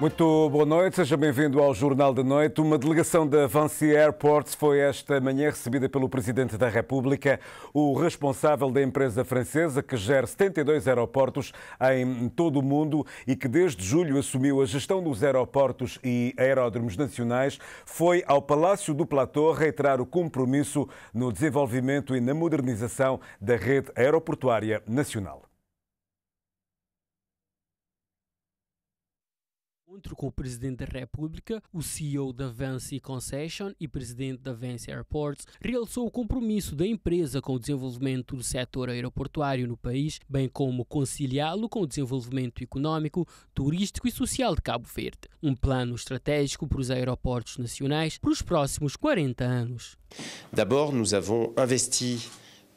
Muito boa noite, seja bem-vindo ao Jornal da Noite. Uma delegação da Vinci Airports foi esta manhã recebida pelo Presidente da República, o responsável da empresa francesa que gera 72 aeroportos em todo o mundo e que desde julho assumiu a gestão dos aeroportos e aeródromos nacionais, foi ao Palácio do Platô reiterar o compromisso no desenvolvimento e na modernização da rede aeroportuária nacional. encontro com o Presidente da República, o CEO da Vance Concession e Presidente da Vance Airports, realçou o compromisso da empresa com o desenvolvimento do setor aeroportuário no país, bem como conciliá-lo com o desenvolvimento econômico, turístico e social de Cabo Verde. Um plano estratégico para os aeroportos nacionais para os próximos 40 anos. D'abord, nous avons investi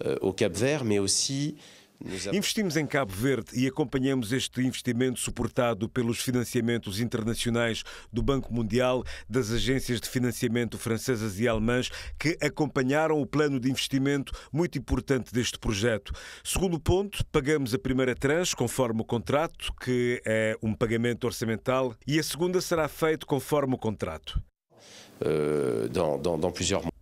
euh, au Cap Vert, mais aussi Exato. Investimos em Cabo Verde e acompanhamos este investimento suportado pelos financiamentos internacionais do Banco Mundial, das agências de financiamento francesas e alemãs que acompanharam o plano de investimento muito importante deste projeto. Segundo ponto, pagamos a primeira tranche conforme o contrato, que é um pagamento orçamental, e a segunda será feita conforme o contrato. Eh,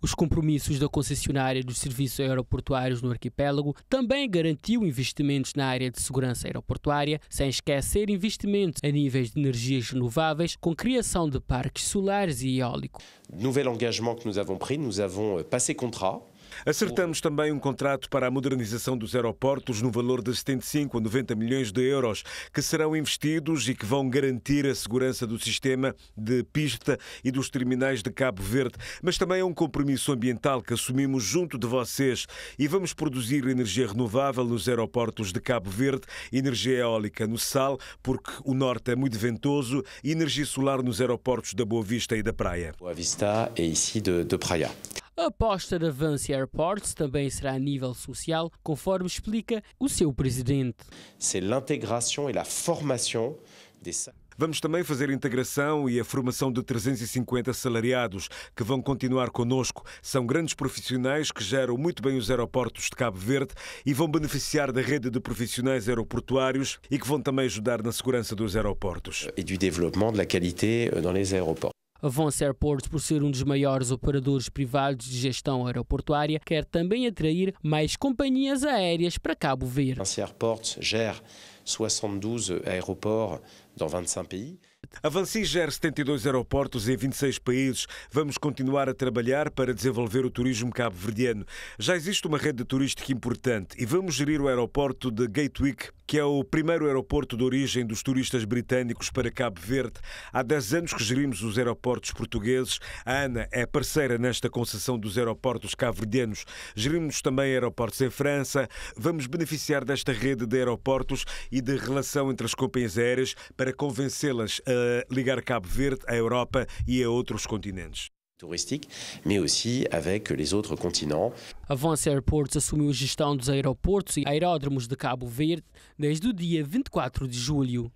Os compromissos da concessionária dos serviços aeroportuários no arquipélago também garantiu investimentos na área de segurança aeroportuária, sem esquecer investimentos a níveis de energias renováveis, com criação de parques solares e eólicos. Nouvel engagement que nous avons pris, nous avons eh, passé contrat Acertamos também um contrato para a modernização dos aeroportos no valor de 75 a 90 milhões de euros, que serão investidos e que vão garantir a segurança do sistema de pista e dos terminais de Cabo Verde. Mas também é um compromisso ambiental que assumimos junto de vocês e vamos produzir energia renovável nos aeroportos de Cabo Verde, energia eólica no Sal, porque o norte é muito ventoso, e energia solar nos aeroportos da Boa Vista e da Praia. Boa Vista e é ici de, de Praia. A aposta da Vance Airports também será a nível social, conforme explica o seu presidente. C'est l'intégration et la formation des Vamos também fazer a integração e a formação de 350 salariados que vão continuar conosco. São grandes profissionais que geram muito bem os aeroportos de Cabo Verde e vão beneficiar da rede de profissionais aeroportuários e que vão também ajudar na segurança dos aeroportos. E do desenvolvimento da qualidade euh, nos aeroportos. Avance Airports, por ser um dos maiores operadores privados de gestão aeroportuária, quer também atrair mais companhias aéreas para Cabo Verde. Avance Airports gera 72 aeroportos em 25 países. A Vansi gera 72 aeroportos em 26 países. Vamos continuar a trabalhar para desenvolver o turismo cabo-verdiano. Já existe uma rede turística importante e vamos gerir o aeroporto de Gatwick, que é o primeiro aeroporto de origem dos turistas britânicos para Cabo Verde. Há 10 anos que gerimos os aeroportos portugueses. A ANA é parceira nesta concessão dos aeroportos cabo-verdianos. Gerimos também aeroportos em França. Vamos beneficiar desta rede de aeroportos e de relação entre as companhias aéreas para convencê-las a a ligar Cabo Verde à Europa e a outros continentes. touristique, mais aussi avec les autres continents. Avance Airports assumiu a gestão dos aeroportos e aeródromos de Cabo Verde desde o dia 24 de julho.